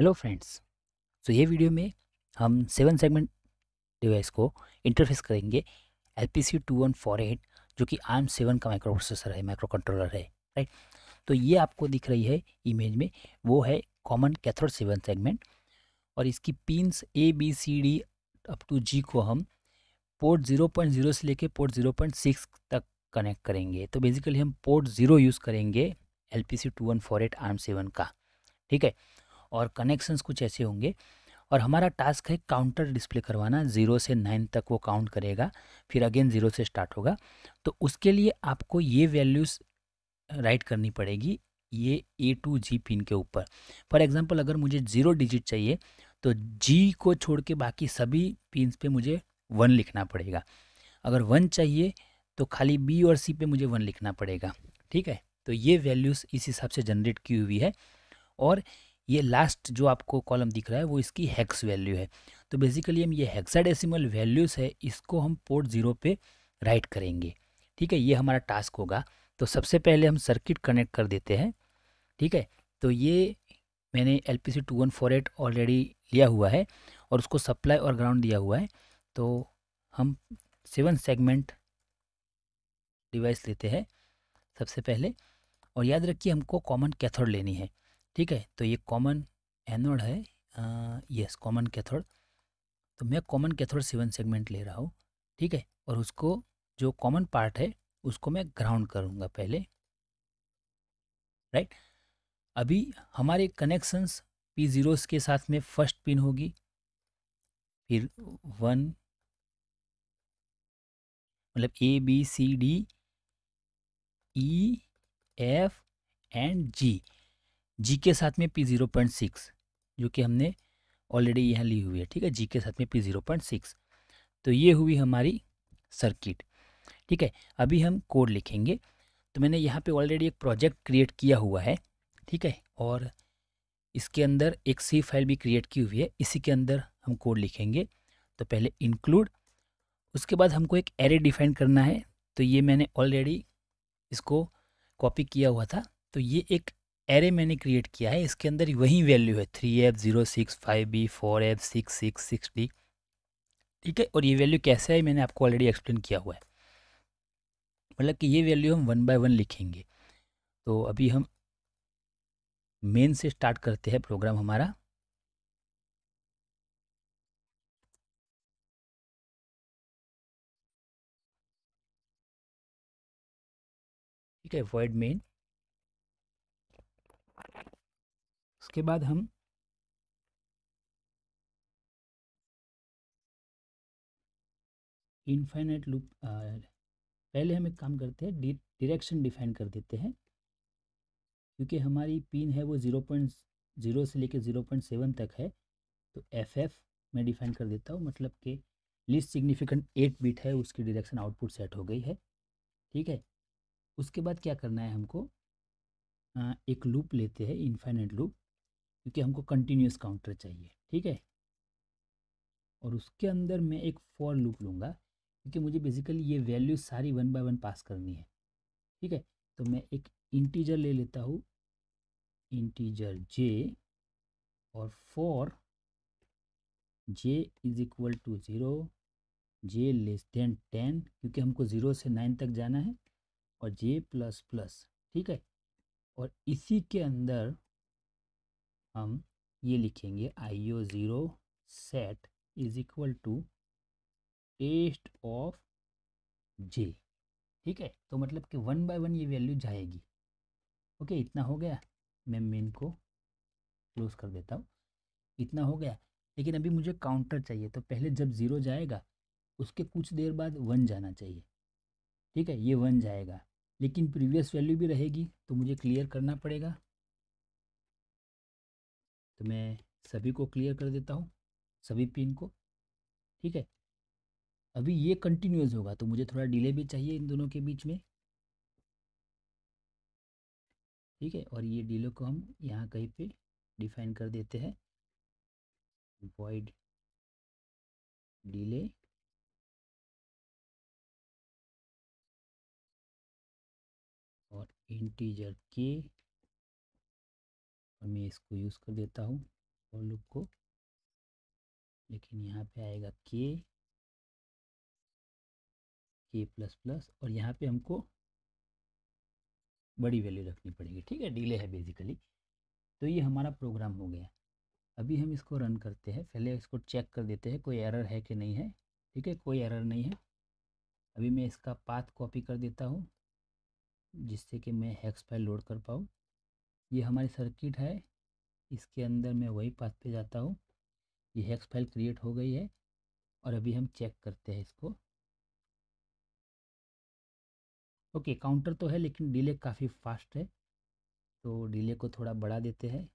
hello friends तो ये video में हम सेवन सेगमेंट डिवाइस को इंटरफेस करेंगे L P C two one four eight जो कि आर्म सेवन का माइक्रो प्रोसेसर है माइक्रो कंट्रोलर है राइट तो ये आपको दिख रही है इमेज में वो है कॉमन कैथोड सेवन सेगमेंट और इसकी pins A B C D up to G को हम पोर्ट ज़ीरो पॉइंट ज़ीरो से लेके पोर्ट ज़ीरो पॉइंट सिक्स तक कनेक्ट करेंगे तो बेसिकली हम पोर्ट ज़ीरो यूज़ करेंगे L P C two one four eight ARM seven का ठीक है और कनेक्शंस कुछ ऐसे होंगे और हमारा टास्क है काउंटर डिस्प्ले करवाना ज़ीरो से नाइन तक वो काउंट करेगा फिर अगेन ज़ीरो से स्टार्ट होगा तो उसके लिए आपको ये वैल्यूज़ राइट करनी पड़ेगी ये ए टू जी पिन के ऊपर फॉर एग्ज़ाम्पल अगर मुझे ज़ीरो डिजिट चाहिए तो जी को छोड़ के बाकी सभी पिन पे मुझे वन लिखना पड़ेगा अगर वन चाहिए तो खाली बी और सी पे मुझे वन लिखना पड़ेगा ठीक है तो ये वैल्यूज़ इस हिसाब से जनरेट की हुई है और ये लास्ट जो आपको कॉलम दिख रहा है वो इसकी हैक्स वैल्यू है तो बेसिकली हम ये हेक्साडेसिमल वैल्यूज़ है इसको हम पोर्ट ज़ीरो पे राइट करेंगे ठीक है ये हमारा टास्क होगा तो सबसे पहले हम सर्किट कनेक्ट कर देते हैं ठीक है तो ये मैंने L P C two one four eight already लिया हुआ है और उसको सप्लाई और ग्राउंड दिया हुआ है तो हम सेवन सेगमेंट डिवाइस लेते हैं सबसे पहले और याद रखिए हमको कॉमन कैथोड लेनी है ठीक है तो ये कॉमन एनोड है यस कॉमन कैथोड तो मैं कॉमन कैथोड सेवन सेगमेंट ले रहा हूँ ठीक है और उसको जो कॉमन पार्ट है उसको मैं ग्राउंड करूँगा पहले राइट अभी हमारे कनेक्शंस पी ज़ीरोस के साथ में फर्स्ट पिन होगी फिर वन मतलब A B C D E F and G G के साथ में पी ज़ीरो पॉइंट सिक्स जो कि हमने ऑलरेडी यहाँ ली हुई है ठीक है जी के साथ में पी ज़ीरो पॉइंट सिक्स तो ये हुई हमारी सर्किट ठीक है अभी हम कोड लिखेंगे तो मैंने यहाँ पे ऑलरेडी एक प्रोजेक्ट क्रिएट किया हुआ है ठीक है और इसके अंदर एक सी फाइल भी क्रिएट की हुई है इसी के अंदर हम कोड लिखेंगे तो पहले इंक्लूड उसके बाद हमको एक एरे डिफाइन करना है तो ये मैंने ऑलरेडी इसको कॉपी किया हुआ था तो ये एक एरे मैंने क्रिएट किया है इसके अंदर वही वैल्यू है three F zero six five B four F six six six D ठीक है और ये वैल्यू कैसे है मैंने आपको ऑलरेडी एक्सप्लेन किया हुआ है मतलब कि ये वैल्यू हम वन बाय वन लिखेंगे तो अभी हम मेन से स्टार्ट करते हैं प्रोग्राम हमारा ठीक है वॉइड मेन उसके बाद हम इनफाइनाइट लूप पहले हम एक काम करते हैं डि, डिरेक्शन डिफाइन कर देते हैं क्योंकि हमारी पिन है वो ज़ीरो पॉइंट ज़ीरो से लेकर ज़ीरो पॉइंट सेवन तक है तो एफ एफ मैं डिफाइन कर देता हूँ मतलब कि लिस्ट सिग्निफिकेंट एट बिट है उसकी डिरेक्शन आउटपुट सेट हो गई है ठीक है उसके बाद क्या करना है हमको एक लूप लेते हैं इन्फाइनेट लूप क्योंकि हमको कंटिन्यूस काउंटर चाहिए ठीक है और उसके अंदर मैं एक फॉर लूप लूँगा क्योंकि मुझे बेसिकली ये वैल्यू सारी वन बाय वन पास करनी है ठीक है तो मैं एक इंटीजर ले लेता हूँ इंटीजर जे और for J is equal to zero J less than ten क्योंकि हमको ज़ीरो से नाइन तक जाना है और जे प्लस प्लस ठीक है और इसी के अंदर हम ये लिखेंगे I O zero set is equal to test of J ठीक है तो मतलब कि वन बाय वन ये वैल्यू जाएगी ओके इतना हो गया मैं मेन को क्लोज कर देता हूँ इतना हो गया लेकिन अभी मुझे काउंटर चाहिए तो पहले जब ज़ीरो जाएगा उसके कुछ देर बाद वन जाना चाहिए ठीक है ये वन जाएगा लेकिन प्रीवियस वैल्यू भी रहेगी तो मुझे क्लियर करना पड़ेगा तो मैं सभी को क्लियर कर देता हूँ सभी पिन को ठीक है अभी ये कंटिन्यूस होगा तो मुझे थोड़ा डिले भी चाहिए इन दोनों के बीच में ठीक है और ये डिले को हम यहाँ कहीं पे डिफाइन कर देते हैं वॉइड डिले और इंटीजर के और मैं इसको यूज़ कर देता हूँ और लुक को लेकिन यहाँ पे आएगा के के प्लस प्लस और यहाँ पे हमको बड़ी वैल्यू रखनी पड़ेगी ठीक है डिले है बेसिकली तो ये हमारा प्रोग्राम हो गया अभी हम इसको रन करते हैं पहले इसको चेक कर देते हैं कोई एरर है कि नहीं है ठीक है कोई एरर नहीं है अभी मैं इसका पाथ कॉपी कर देता हूँ जिससे कि मैं हैक्स फाइल लोड कर पाऊँ ये हमारी सर्किट है इसके अंदर मैं वही पास पे जाता हूँ ये हेक्स फाइल क्रिएट हो गई है और अभी हम चेक करते हैं इसको ओके काउंटर तो है लेकिन डिले काफ़ी फास्ट है तो डिले को थोड़ा बढ़ा देते हैं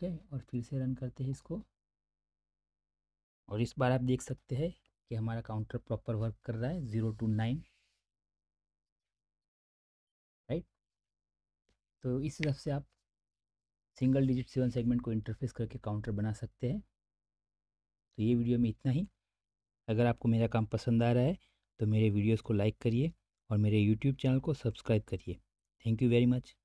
ठीक है और फिर से रन करते हैं इसको और इस बार आप देख सकते हैं कि हमारा काउंटर प्रॉपर वर्क कर रहा है ज़ीरो टू नाइन तो इस हिसाब से आप सिंगल डिजिट सेवन सेगमेंट को इंटरफेस करके काउंटर बना सकते हैं तो ये वीडियो में इतना ही अगर आपको मेरा काम पसंद आ रहा है तो मेरे वीडियोस को लाइक करिए और मेरे यूट्यूब चैनल को सब्सक्राइब करिए थैंक यू वेरी मच